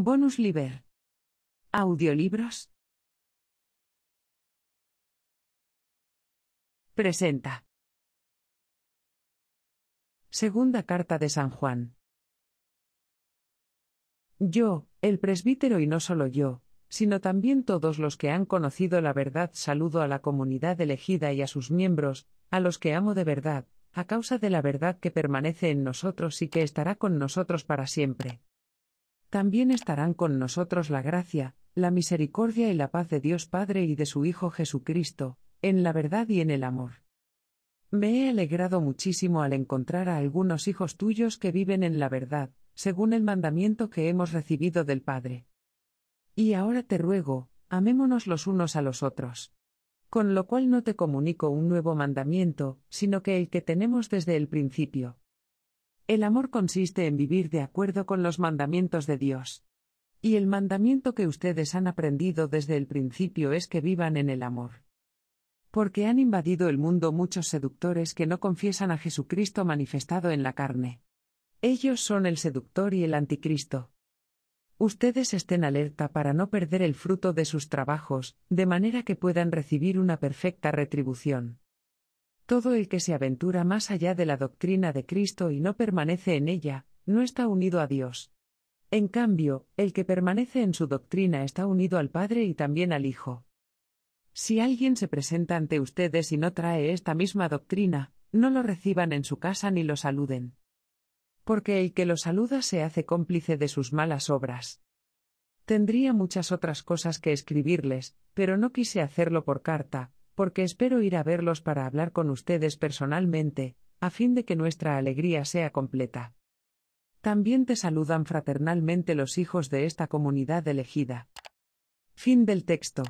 Bonus Liber. Audiolibros. Presenta. Segunda carta de San Juan. Yo, el presbítero y no solo yo, sino también todos los que han conocido la verdad, saludo a la comunidad elegida y a sus miembros, a los que amo de verdad, a causa de la verdad que permanece en nosotros y que estará con nosotros para siempre también estarán con nosotros la gracia, la misericordia y la paz de Dios Padre y de su Hijo Jesucristo, en la verdad y en el amor. Me he alegrado muchísimo al encontrar a algunos hijos tuyos que viven en la verdad, según el mandamiento que hemos recibido del Padre. Y ahora te ruego, amémonos los unos a los otros. Con lo cual no te comunico un nuevo mandamiento, sino que el que tenemos desde el principio, el amor consiste en vivir de acuerdo con los mandamientos de Dios. Y el mandamiento que ustedes han aprendido desde el principio es que vivan en el amor. Porque han invadido el mundo muchos seductores que no confiesan a Jesucristo manifestado en la carne. Ellos son el seductor y el anticristo. Ustedes estén alerta para no perder el fruto de sus trabajos, de manera que puedan recibir una perfecta retribución. Todo el que se aventura más allá de la doctrina de Cristo y no permanece en ella, no está unido a Dios. En cambio, el que permanece en su doctrina está unido al Padre y también al Hijo. Si alguien se presenta ante ustedes y no trae esta misma doctrina, no lo reciban en su casa ni lo saluden. Porque el que lo saluda se hace cómplice de sus malas obras. Tendría muchas otras cosas que escribirles, pero no quise hacerlo por carta, porque espero ir a verlos para hablar con ustedes personalmente, a fin de que nuestra alegría sea completa. También te saludan fraternalmente los hijos de esta comunidad elegida. Fin del texto.